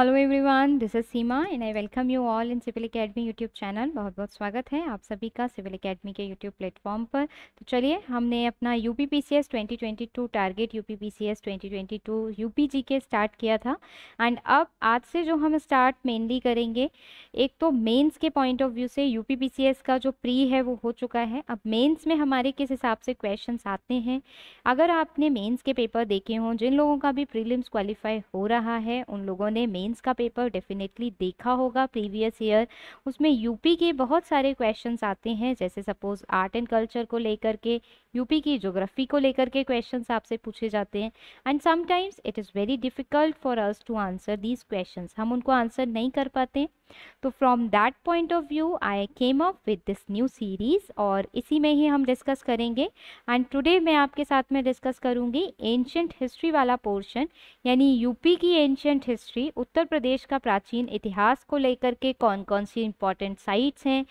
hello everyone this is Seema and I welcome you all in civil academy YouTube channel बहुत बहुत स्वागत है आप सभी का सिविल एकेडमी के यूट्यूब प्लेटफॉर्म पर तो चलिए हमने अपना U P P C S twenty twenty two target U P P C S twenty twenty two U P G K start किया था एंड अब आज से जो हम स्टार्ट मेनली करेंगे एक तो मेन्स के पॉइंट ऑफ व्यू से U P P C S का जो प्री है वो हो चुका है अब मेन्स में हमारे किस हिसाब से क्वेश्चन आते हैं अगर आपने मेन्स के पेपर देखे हों जिन लोगों का भी प्रीलिम्स क्वालिफाई हो रहा है उन लोगों ने मेन्स मेंस का पेपर डेफिनेटली देखा होगा प्रीवियस ईयर उसमें यूपी के बहुत सारे क्वेश्चंस आते हैं जैसे सपोज आर्ट एंड कल्चर को लेकर के यूपी की ज्योग्राफी को लेकर के क्वेश्चंस आपसे पूछे जाते हैं and sometimes it is very difficult for us to answer these question हम उनको आंसर नहीं कर पाते तो from that point of view I came up with this new series और इसी में ही हम डिस्कस करेंगे एंड टुडे मैं आपके साथ में डिस्कस करूँगी एंशंट हिस्ट्री वाला पोर्शन यानी यूपी की एंशंट हिस्ट्री उत्तर प्रदेश का प्राचीन इतिहास को लेकर के कौन कौन सी इम्पॉर्टेंट साइट्स हैं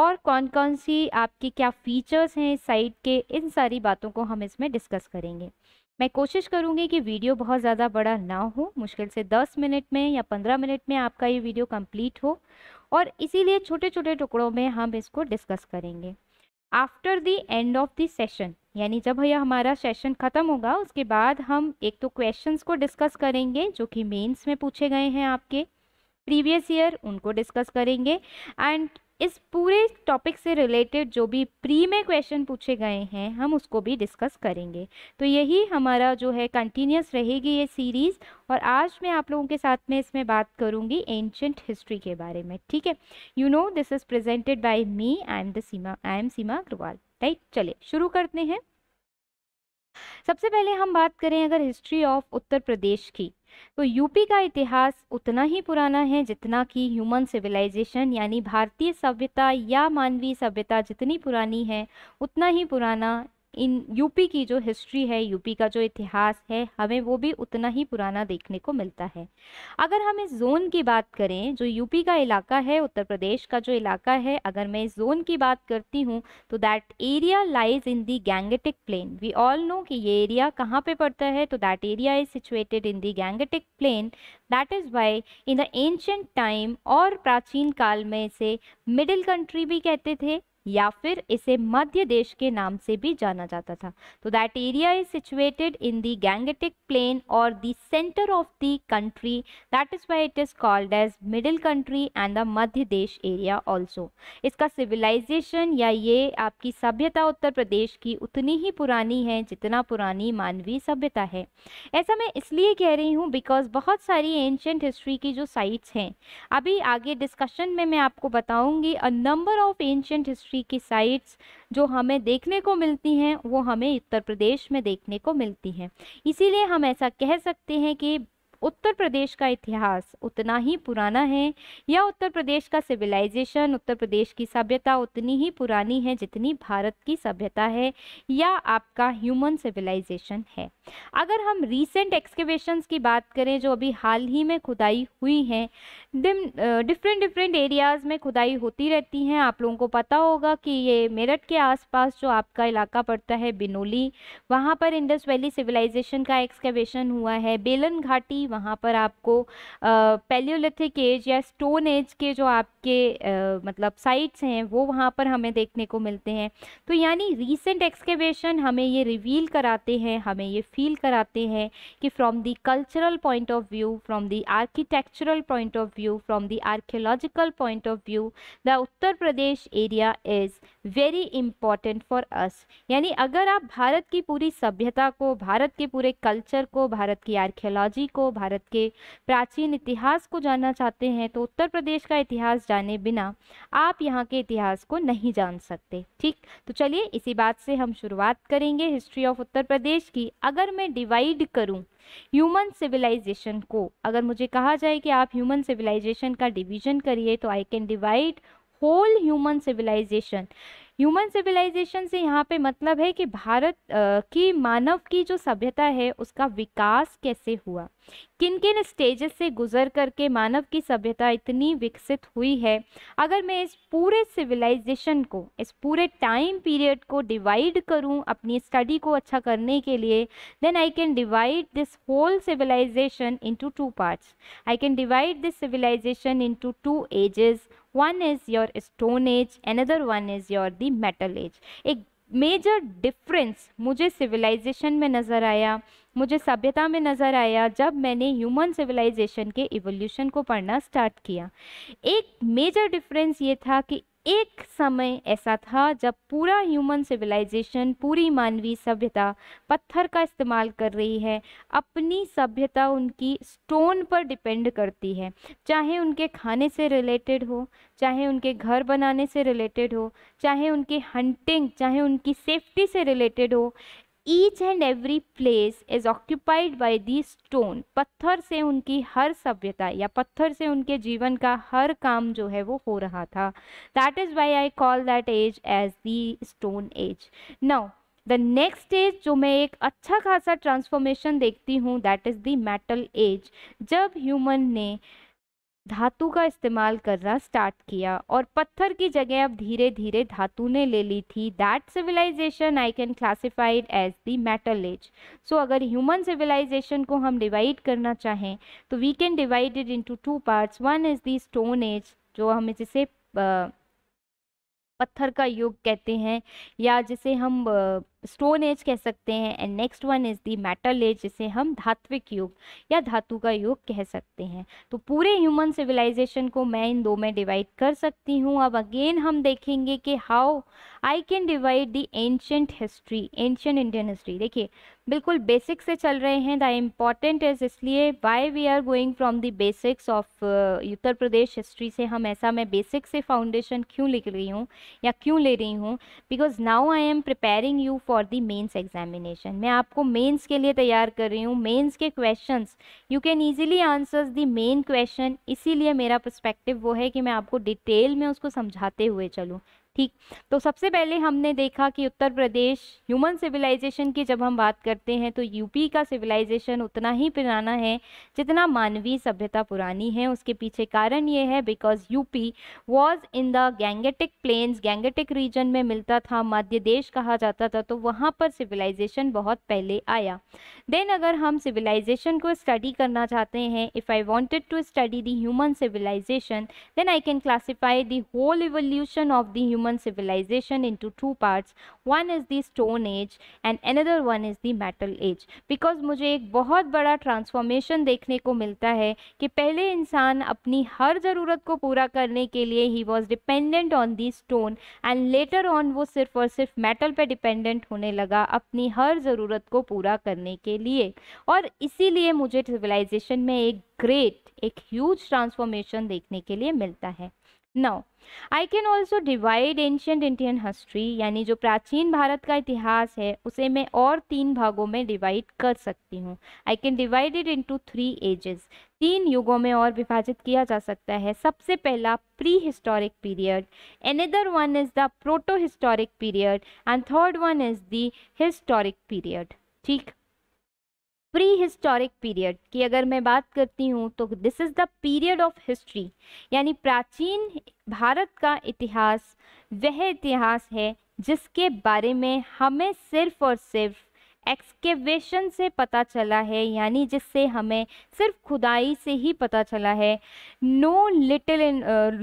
और कौन कौन सी आपकी क्या फीचर्स हैं साइट के इन सारी बातों को हम इसमें डिस्कस करेंगे मैं कोशिश करूँगी कि वीडियो बहुत ज़्यादा बड़ा ना हो मुश्किल से 10 मिनट में या 15 मिनट में आपका ये वीडियो कंप्लीट हो और इसीलिए छोटे छोटे टुकड़ों में हम इसको डिस्कस करेंगे after the end of the session यानी जब यह हमारा सेशन ख़त्म होगा उसके बाद हम एक तो क्वेश्चंस को डिस्कस करेंगे जो कि मेंस में पूछे गए हैं आपके प्रीवियस ईयर उनको डिस्कस करेंगे एंड इस पूरे टॉपिक से रिलेटेड जो भी प्री में क्वेश्चन पूछे गए हैं हम उसको भी डिस्कस करेंगे तो यही हमारा जो है कंटिन्यूस रहेगी ये सीरीज़ और आज मैं आप लोगों के साथ में इसमें बात करूँगी एंशंट हिस्ट्री के बारे में ठीक है you know this is presented by me I am the Seema I am Seema Agarwal right चलिए शुरू करते हैं सबसे पहले हम बात करें अगर हिस्ट्री ऑफ उत्तर प्रदेश की तो यूपी का इतिहास उतना ही पुराना है जितना कि ह्यूमन सिविलाइजेशन यानी भारतीय सभ्यता या मानवीय सभ्यता जितनी पुरानी है उतना ही पुराना इन यूपी की जो हिस्ट्री है यूपी का जो इतिहास है हमें वो भी उतना ही पुराना देखने को मिलता है अगर हम इस जोन की बात करें जो यूपी का इलाका है उत्तर प्रदेश का जो इलाका है अगर मैं इस जोन की बात करती हूँ तो that area lies in the Gangetic plain we all know कि ये एरिया कहाँ पे पड़ता है तो that area is situated in the Gangetic plain that is why in the ancient time और प्राचीन काल में इसे मिडिल कंट्री भी कहते थे या फिर इसे मध्य देश के नाम से भी जाना जाता था तो that area is situated in the Gangetic plain और the centre of the country that is why it is called as middle country and the Madhya Desh area also इसका सिविलाइजेशन या ये आपकी सभ्यता उत्तर प्रदेश की उतनी ही पुरानी है जितना पुरानी मानवीय सभ्यता है ऐसा मैं इसलिए कह रही हूँ बिकॉज बहुत सारी एंशंट हिस्ट्री की जो साइट्स हैं अभी आगे डिस्कशन में मैं आपको बताऊँगी a number of ancient history history की साइट्स जो हमें देखने को मिलती हैं वो हमें उत्तर प्रदेश में देखने को मिलती हैं इसीलिए हम ऐसा कह सकते हैं कि उत्तर प्रदेश का इतिहास उतना ही पुराना है या उत्तर प्रदेश का सिविलाइजेशन उत्तर प्रदेश की सभ्यता उतनी ही पुरानी है जितनी भारत की सभ्यता है या आपका ह्यूमन सिविलाइजेशन है अगर हम रीसेंट एक्सकेवेशंस की बात करें जो अभी हाल ही में खुदाई हुई हैं डिफरेंट डिफरेंट एरियाज़ में खुदाई होती रहती हैं आप लोगों को पता होगा कि ये मेरठ के आसपास जो आपका इलाका पड़ता है बिनोली वहाँ पर इंडस वैली सिविलाइजेशन का एक्सकेवेशन हुआ है बेलन घाटी वहाँ पर आपको पेलियोलिथिक एज या स्टोन एज के जो आपके आ, मतलब साइट्स हैं वो वहाँ पर हमें देखने को मिलते हैं तो यानी रिसेंट एक्सकेवेशन हमें ये रिवील कराते हैं हमें ये फील कराते हैं कि from the cultural point of view from the architectural point of view, from the archaeological point of view, the Uttar Pradesh area is very important for us यानी अगर आप भारत की पूरी सभ्यता को भारत के पूरे कल्चर को भारत की आर्कियोलॉजी को भारत के प्राचीन इतिहास को जानना चाहते हैं तो उत्तर प्रदेश का इतिहास जाने बिना आप यहाँ के इतिहास को नहीं जान सकते ठीक तो चलिए इसी बात से हम शुरुआत करेंगे हिस्ट्री ऑफ उत्तर प्रदेश की अगर मैं डिवाइड करूँ ह्यूमन सिविलाइजेशन को अगर मुझे कहा जाए कि आप ह्यूमन सिविलाइजेशन का डिवीजन करिए तो I can divide whole human civilisation human civilisation से यहाँ पे मतलब है कि भारत की मानव की जो सभ्यता है उसका विकास कैसे हुआ किन किन स्टेजेस से गुजर करके मानव की सभ्यता इतनी विकसित हुई है अगर मैं इस पूरे सिविलाइजेशन को इस पूरे टाइम पीरियड को डिवाइड करूँ अपनी स्टडी को अच्छा करने के लिए then I can divide this whole civilisation into two parts I can divide this civilisation into two ages one is your stone age another one is your the metal age एक major difference मुझे civilisation में नज़र आया मुझे सभ्यता में नज़र आया जब मैंने ह्यूमन सिविलाइजेशन के इवोल्यूशन को पढ़ना स्टार्ट किया एक मेजर डिफरेंस ये था कि एक समय ऐसा था जब पूरा ह्यूमन सिविलाइजेशन पूरी मानवीय सभ्यता पत्थर का इस्तेमाल कर रही है अपनी सभ्यता उनकी स्टोन पर डिपेंड करती है चाहे उनके खाने से रिलेटेड हो चाहे उनके घर बनाने से रिलेटेड हो चाहे उनके हंटिंग चाहे उनकी सेफ्टी से रिलेटेड हो each and every place is occupied by the stone पत्थर से उनकी हर सभ्यता या पत्थर से उनके जीवन का हर काम जो है वो हो रहा था that is why I call that age age the stone age now the next age जो मैं एक अच्छा खासा ट्रांसफॉर्मेशन देखती हूँ that is the metal age जब ह्यूमन ने धातु का इस्तेमाल करना स्टार्ट किया और पत्थर की जगह अब धीरे धीरे धातु ने ले ली थी that civilisation I can classified as the metal age so अगर ह्यूमन सिविलाइजेशन को हम डिवाइड करना चाहें तो we can divide it into two parts one is the stone age जो हमें जिसे पत्थर का युग कहते हैं या जिसे हम स्टोन एज कह सकते हैं and next one is the metal age जिसे हम धात्विक युग या धातु का युग कह सकते हैं तो पूरे ह्यूमन सिविलाइजेशन को मैं इन दो में डिवाइड कर सकती हूँ अब अगेन हम देखेंगे कि how I can divide the ancient history ancient Indian history देखिए बिल्कुल बेसिक से चल रहे हैं द इम्पॉर्टेंट इज इसलिए why we are going from the basics of Uttar Pradesh history से हम ऐसा मैं बेसिक से फाउंडेशन क्यों लिख रही हूँ या क्यों ले रही हूँ because now I am preparing you for the mains examination मैं आपको मेन्स के लिए तैयार कर रही हूँ मेन्स के questions you can easily answers the main question इसीलिए मेरा पर्सपेक्टिव वो है कि मैं आपको डिटेल में उसको समझाते हुए चलूँ ठीक तो सबसे पहले हमने देखा कि उत्तर प्रदेश ह्यूमन सिविलाइजेशन की जब हम बात करते हैं तो यूपी का सिविलाइजेशन उतना ही पुराना है जितना मानवीय सभ्यता पुरानी है उसके पीछे कारण ये है because UP was in the Gangetic plains Gangetic region में मिलता था मध्य देश कहा जाता था तो वहाँ पर सिविलाइजेशन बहुत पहले आया देन अगर हम सिविलाइजेशन को स्टडी करना चाहते हैं if I wanted to study the human civilization then I can classify the whole evolution of the human civilization into two parts one is the stone age and another one is the metal age because मुझे एक बहुत बड़ा transformation देखने को मिलता है कि पहले इंसान अपनी हर ज़रूरत को पूरा करने के लिए ही was dependent on the stone and later on वो सिर्फ और सिर्फ मेटल पे डिपेंडेंट होने लगा अपनी हर ज़रूरत को पूरा करने के लिए और इसीलिए मुझे सिविलाइजेशन में एक ग्रेट एक ह्यूज ट्रांसफॉर्मेशन देखने के लिए मिलता है now I can also divide ancient Indian history यानी जो प्राचीन भारत का इतिहास है उसे मैं और तीन भागों में डिवाइड कर सकती हूँ I can divide it into three ages तीन युगों में और विभाजित किया जा सकता है सबसे पहला prehistoric period another one is the protohistoric period and third one is the historic period ठीक प्री हिस्टोरिक पीरियड की अगर मैं बात करती हूँ तो this is the period of history यानी प्राचीन भारत का इतिहास वह इतिहास है जिसके बारे में हमें सिर्फ और सिर्फ एक्सकेवेशन से पता चला है यानी जिससे हमें सिर्फ खुदाई से ही पता चला है no little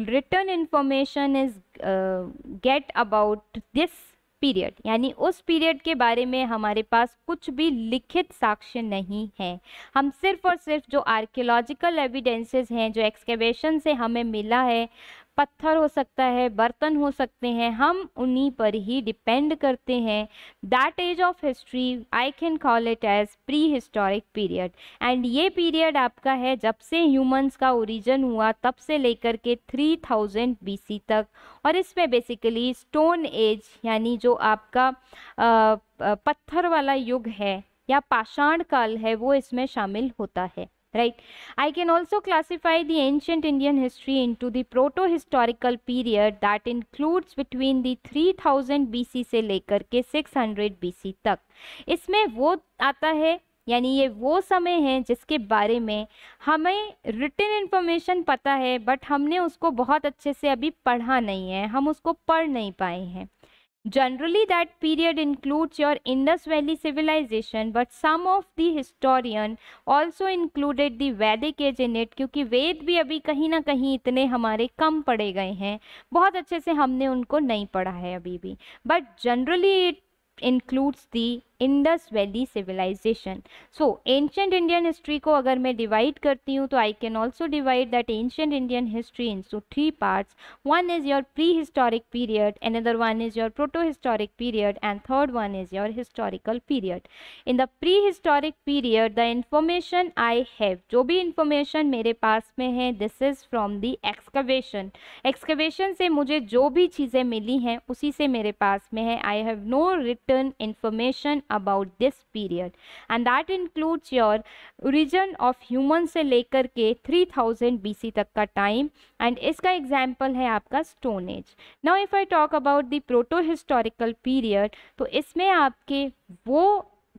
written information is get about this period यानी उस पीरियड के बारे में हमारे पास कुछ भी लिखित साक्ष्य नहीं है हम सिर्फ और सिर्फ जो आर्कियोलॉजिकल एविडेंसेस हैं जो एक्सकेवेशन से हमें मिला है पत्थर हो सकता है बर्तन हो सकते हैं हम उन्हीं पर ही डिपेंड करते हैं that age of history I can call it as prehistoric period and ये पीरियड आपका है जब से ह्यूमंस का ओरिजन हुआ तब से लेकर के 3000 थाउजेंड तक और इसमें बेसिकली स्टोन एज यानी जो आपका आ, पत्थर वाला युग है या पाषाण काल है वो इसमें शामिल होता है right i can also classify the ancient indian history into the proto historical period that includes between the 3000 bc से लेकर के 600 bc तक इसमें वो आता है यानी ये वो समय है जिसके बारे में हमें रिटर्न इन्फॉर्मेशन पता है बट हमने उसको बहुत अच्छे से अभी पढ़ा नहीं है हम उसको पढ़ नहीं पाए हैं Generally, that period includes your Indus Valley civilization, but some of the historian also included the Vedic age in it, क्योंकि वेद भी अभी कहीं ना कहीं इतने हमारे कम पड़े गए हैं बहुत अच्छे से हमने उनको नहीं पढ़ा है अभी भी but generally it includes the Indus valley civilization so ancient Indian history को अगर मैं डिवाइड करती हूँ तो I can also divide that ancient Indian history in so three parts one is your prehistoric period another one is your protohistoric period and third one is your historical period in the prehistoric period the information I have जो भी information मेरे पास में है this is from the excavation excavation से मुझे जो भी चीज़ें मिली हैं उसी से मेरे पास में है I have no written information about this period and that includes your origin of human से लेकर के 3000 थाउजेंड तक का टाइम एंड इसका एग्जाम्पल है आपका stone age now if I talk about the protohistorical period तो इसमें आपके वो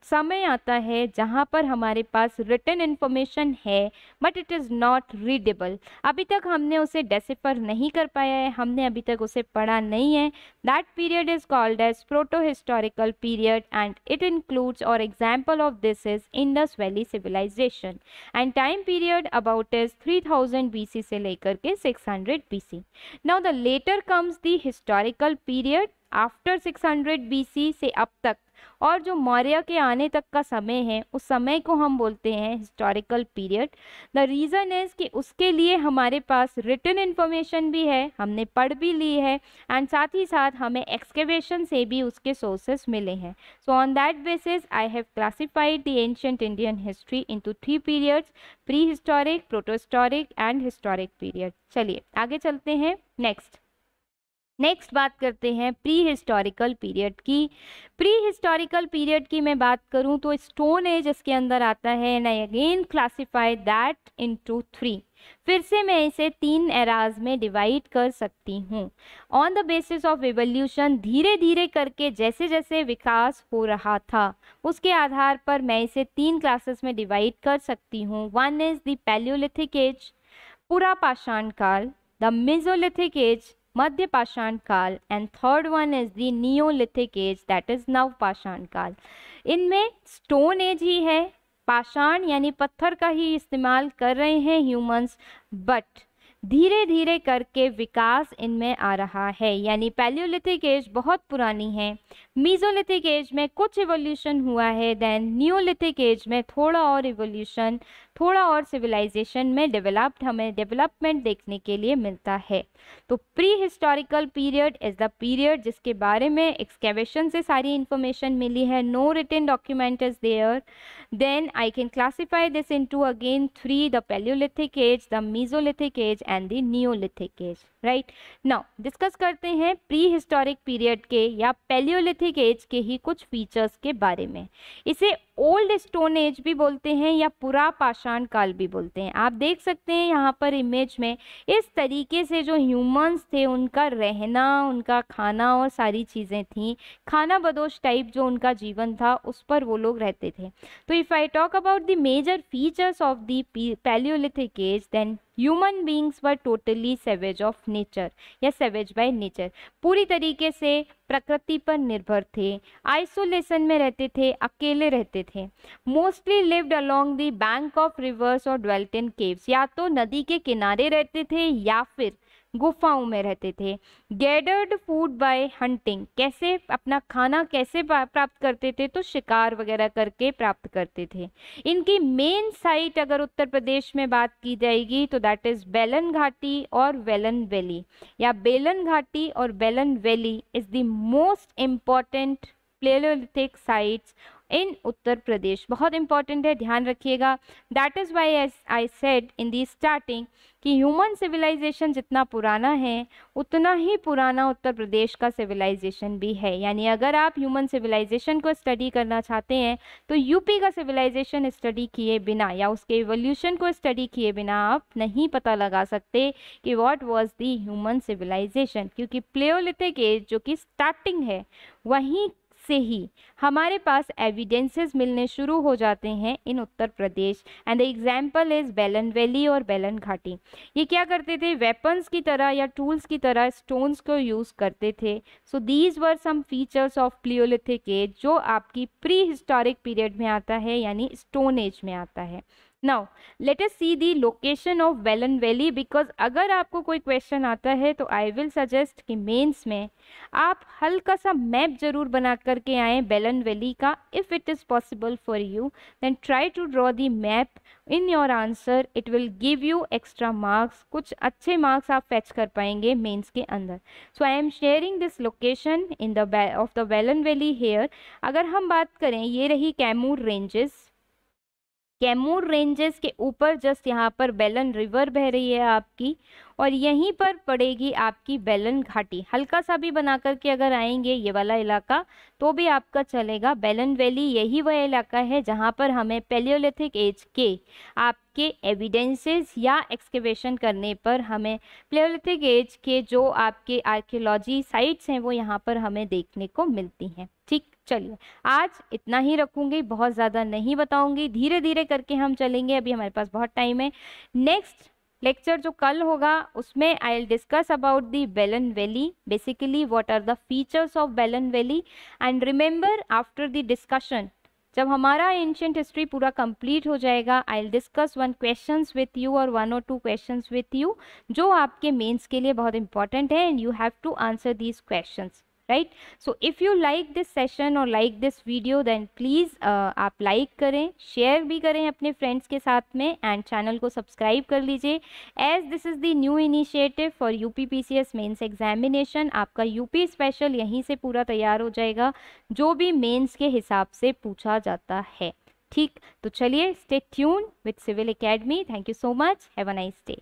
समय आता है जहाँ पर हमारे पास रिटर्न इन्फॉर्मेशन है but it is not readable अभी तक हमने उसे डेसिफर नहीं कर पाया है हमने अभी तक उसे पढ़ा नहीं है that period is called as protohistorical period and it includes और example of this is Indus valley civilization and time period about is three thousand B C से लेकर के six hundred B C now the later comes the historical period after B C से अब तक और जो मौर्य के आने तक का समय है उस समय को हम बोलते हैं historical period the reason is कि उसके लिए हमारे पास रिटर्न इन्फॉर्मेशन भी है हमने पढ़ भी ली है एंड साथ ही साथ हमें एक्सकेवेशन से भी उसके सोर्सेस मिले हैं so on that basis I have classified the ancient Indian history into three periods prehistoric protohistoric and historic period चलिए आगे चलते हैं नेक्स्ट नेक्स्ट बात करते हैं प्री हिस्टोरिकल पीरियड की प्री हिस्टोरिकल पीरियड की मैं बात करूं तो स्टोन एज इसके अंदर आता है and I again classify that into three फिर से मैं इसे तीन एराज में डिवाइड कर सकती हूँ on the basis of evolution धीरे धीरे करके जैसे जैसे विकास हो रहा था उसके आधार पर मैं इसे तीन क्लासेस में डिवाइड कर सकती हूँ वन इज़ दैल्योलिथिक एज पूरा पाषाण काल द मिजोलिथिक एज मध्य पाषाण काल and third one is the neolithic age that is नव पाषाण काल इनमें स्टोन एज ही है पाषाण यानी पत्थर का ही इस्तेमाल कर रहे हैं ह्यूमंस बट धीरे धीरे करके विकास इनमें आ रहा है यानी पैलियोलिथिक एज बहुत पुरानी है मीजोलिथिक एज में कुछ इवोल्यूशन हुआ है देन न्यूलिथिक एज में थोड़ा और इवोल्यूशन थोड़ा और सिविलाइजेशन में डेवलप्ड हमें डेवलपमेंट देखने के लिए मिलता है तो prehistorical period is the period जिसके बारे में एक्सकेवेशन से सारी इंफॉर्मेशन मिली है no written document is there then I can classify this into again three the paleolithic age the mesolithic age and the neolithic age right now discuss करते हैं pre prehistoric period के या पेल्योलिथिक as के ही कुछ features के बारे में इसे ओल्ड स्टोन एज भी बोलते हैं या पुरा पाशा पाषाण काल भी बोलते हैं आप देख सकते हैं यहाँ पर इमेज में इस तरीके से जो ह्यूमंस थे उनका रहना उनका खाना और सारी चीज़ें थी खाना बदोश टाइप जो उनका जीवन था उस पर वो लोग रहते थे तो if I talk about the major features of the paleolithic age then human beings were totally savage of nature या सेवेज बाय नेचर पूरी तरीके से प्रकृति पर निर्भर थे आइसोलेशन में रहते थे अकेले रहते थे mostly lived along the bank of rivers और ड्वेल्टन केव्स या तो नदी के किनारे रहते थे या फिर गुफाओं में रहते थे गैडर्ड फूड बाय हंटिंग कैसे अपना खाना कैसे प्राप्त करते थे तो शिकार वगैरह करके प्राप्त करते थे इनकी मेन साइट अगर उत्तर प्रदेश में बात की जाएगी तो दैट इज़ बेलन घाटी और वेलन वैली या बेलन घाटी और Belan valley is the most important paleolithic sites in Uttar Pradesh बहुत इंपॉर्टेंट है ध्यान रखिएगा that is why as I said in the starting कि ह्यूमन सिविलाइजेशन जितना पुराना है उतना ही पुराना उत्तर प्रदेश का सिविलाइजेशन भी है यानी अगर आप ह्यूमन सिविलाइजेशन को स्टडी करना चाहते हैं तो यूपी का सिविलाइजेशन स्टडी किए बिना या उसके एवोल्यूशन को स्टडी किए बिना आप नहीं पता लगा सकते कि what was the human civilization क्योंकि प्लेओलिथिक एज जो कि स्टार्टिंग है वहीं से ही हमारे पास एविडेंसेस मिलने शुरू हो जाते हैं in Uttar Pradesh and the example is Belan valley और बेलन घाटी ये क्या करते थे वेपन्स की तरह या टूल्स की तरह स्टोन्स को यूज़ करते थे so these were some features of paleolithic age जो आपकी प्री हिस्टोरिक पीरियड में आता है यानी स्टोन एज में आता है now let us see the location of Belan valley because अगर आपको कोई क्वेश्चन आता है तो आई विल सजेस्ट कि मेन्स में आप हल्का सा मैप ज़रूर बना करके आएँ वेलन वैली का if it is possible for you then try to draw the map in your answer it will give you extra marks कुछ अच्छे मार्क्स आप फैच कर पाएंगे मेन्स के अंदर so I am sharing this location in the of the Belan valley here अगर हम बात करें ये रही कैमूर रेंजेस कैमूर रेंजेस के ऊपर जस्ट यहाँ पर बेलन रिवर बह रही है आपकी और यहीं पर पड़ेगी आपकी बैलन घाटी हल्का सा भी बना करके अगर आएंगे ये वाला इलाका तो भी आपका चलेगा बैलन वैली यही वह इलाका है जहाँ पर हमें पेलियोलिथिक एज के आपके एविडेंसेस या एक्सकेवेशन करने पर हमें पेलियोलिथिक एज के जो आपके आर्कियोलॉजी साइट्स हैं वो यहाँ पर हमें देखने को मिलती हैं ठीक चलिए आज इतना ही रखूंगी बहुत ज़्यादा नहीं बताऊँगी धीरे धीरे करके हम चलेंगे अभी हमारे पास बहुत टाइम है नेक्स्ट लेक्चर जो कल होगा उसमें I will discuss about the Belan valley basically what are the features of Belan valley and remember after the discussion जब हमारा एंशंट हिस्ट्री पूरा कंप्लीट हो जाएगा I will discuss one questions with you और वन और टू क्वेश्चंस विथ यू जो आपके mains के लिए बहुत इंपॉर्टेंट है and you have to answer these questions right so if you like this session और like this video then please आप लाइक करें शेयर भी करें अपने फ्रेंड्स के साथ में एंड चैनल को सब्सक्राइब कर लीजिए as this is the new initiative for U P P C S mains examination आपका यूपी स्पेशल यहीं से पूरा तैयार हो जाएगा जो भी मेन्स के हिसाब से पूछा जाता है ठीक तो चलिए stay tune with Civil Academy thank you so much have a nice day